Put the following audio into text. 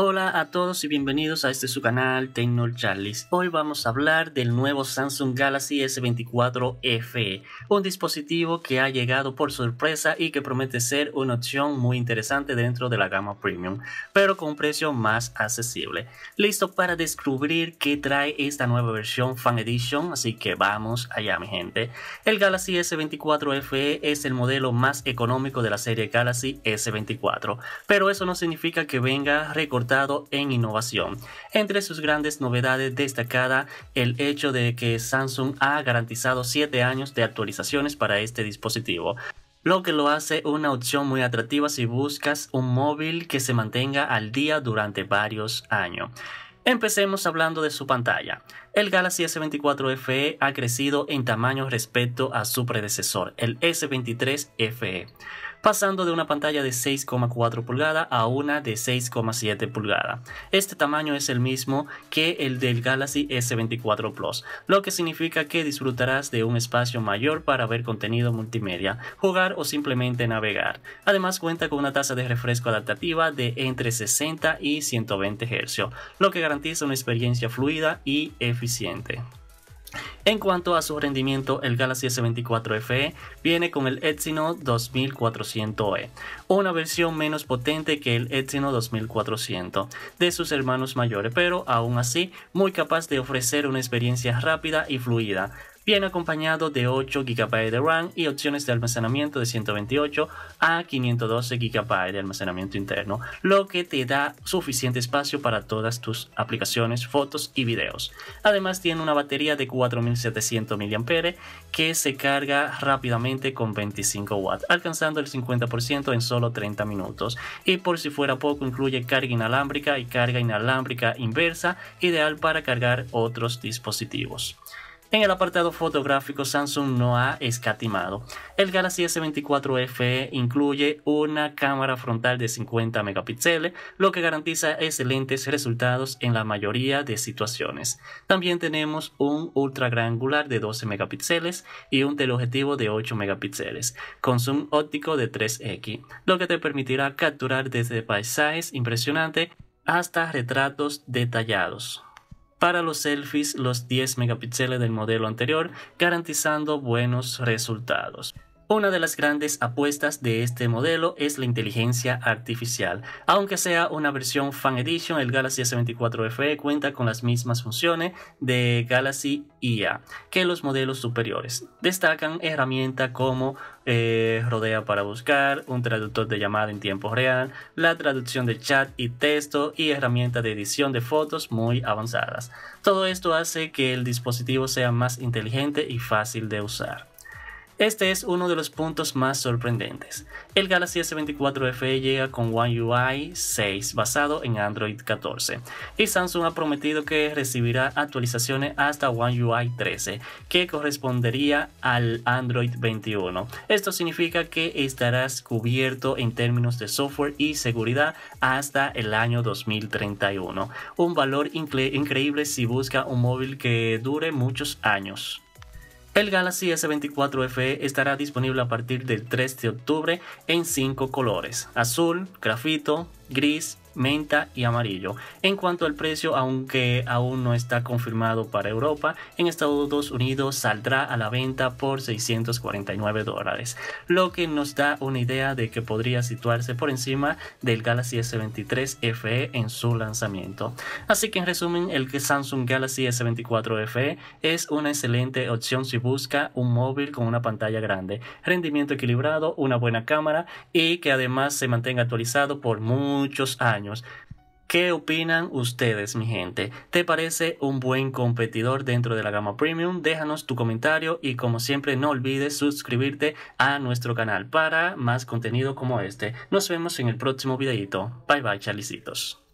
Hola a todos y bienvenidos a este su canal tecno Charlies. Hoy vamos a hablar del nuevo Samsung Galaxy S24 FE, un dispositivo que ha llegado por sorpresa y que promete ser una opción muy interesante dentro de la gama premium, pero con un precio más accesible. Listo para descubrir qué trae esta nueva versión Fan Edition, así que vamos allá mi gente. El Galaxy S24 FE es el modelo más económico de la serie Galaxy S24, pero eso no significa que venga recortado en innovación. Entre sus grandes novedades destacada el hecho de que Samsung ha garantizado 7 años de actualizaciones para este dispositivo lo que lo hace una opción muy atractiva si buscas un móvil que se mantenga al día durante varios años. Empecemos hablando de su pantalla. El Galaxy S24 FE ha crecido en tamaño respecto a su predecesor, el S23 FE pasando de una pantalla de 6,4 pulgadas a una de 6,7 pulgadas. Este tamaño es el mismo que el del Galaxy S24 Plus, lo que significa que disfrutarás de un espacio mayor para ver contenido multimedia, jugar o simplemente navegar. Además cuenta con una tasa de refresco adaptativa de entre 60 y 120 Hz, lo que garantiza una experiencia fluida y eficiente. En cuanto a su rendimiento, el Galaxy S24 FE viene con el Exynos 2400E, una versión menos potente que el Exynos 2400 de sus hermanos mayores, pero aún así muy capaz de ofrecer una experiencia rápida y fluida viene acompañado de 8 GB de RAM y opciones de almacenamiento de 128 a 512 GB de almacenamiento interno, lo que te da suficiente espacio para todas tus aplicaciones, fotos y videos. Además tiene una batería de 4700 mAh que se carga rápidamente con 25 W, alcanzando el 50% en solo 30 minutos. Y por si fuera poco, incluye carga inalámbrica y carga inalámbrica inversa, ideal para cargar otros dispositivos. En el apartado fotográfico, Samsung no ha escatimado. El Galaxy S24 FE incluye una cámara frontal de 50 megapíxeles, lo que garantiza excelentes resultados en la mayoría de situaciones. También tenemos un ultra gran angular de 12 megapíxeles y un teleobjetivo de 8 megapíxeles, con zoom óptico de 3x, lo que te permitirá capturar desde paisajes impresionantes hasta retratos detallados para los selfies los 10 megapíxeles del modelo anterior, garantizando buenos resultados. Una de las grandes apuestas de este modelo es la inteligencia artificial. Aunque sea una versión Fan Edition, el Galaxy S24 FE cuenta con las mismas funciones de Galaxy IA e que los modelos superiores. Destacan herramientas como eh, rodea para buscar, un traductor de llamada en tiempo real, la traducción de chat y texto y herramientas de edición de fotos muy avanzadas. Todo esto hace que el dispositivo sea más inteligente y fácil de usar. Este es uno de los puntos más sorprendentes. El Galaxy S24 FE llega con One UI 6 basado en Android 14 y Samsung ha prometido que recibirá actualizaciones hasta One UI 13 que correspondería al Android 21. Esto significa que estarás cubierto en términos de software y seguridad hasta el año 2031. Un valor increíble si busca un móvil que dure muchos años. El Galaxy S24 FE estará disponible a partir del 3 de octubre en 5 colores, azul, grafito, gris, menta y amarillo. En cuanto al precio, aunque aún no está confirmado para Europa, en Estados Unidos saldrá a la venta por 649 dólares, lo que nos da una idea de que podría situarse por encima del Galaxy S23 FE en su lanzamiento. Así que en resumen, el Samsung Galaxy S24 FE es una excelente opción si busca un móvil con una pantalla grande, rendimiento equilibrado, una buena cámara y que además se mantenga actualizado por muchos años ¿Qué opinan ustedes, mi gente? ¿Te parece un buen competidor dentro de la gama premium? Déjanos tu comentario y como siempre no olvides suscribirte a nuestro canal para más contenido como este. Nos vemos en el próximo videito. Bye bye, chalicitos.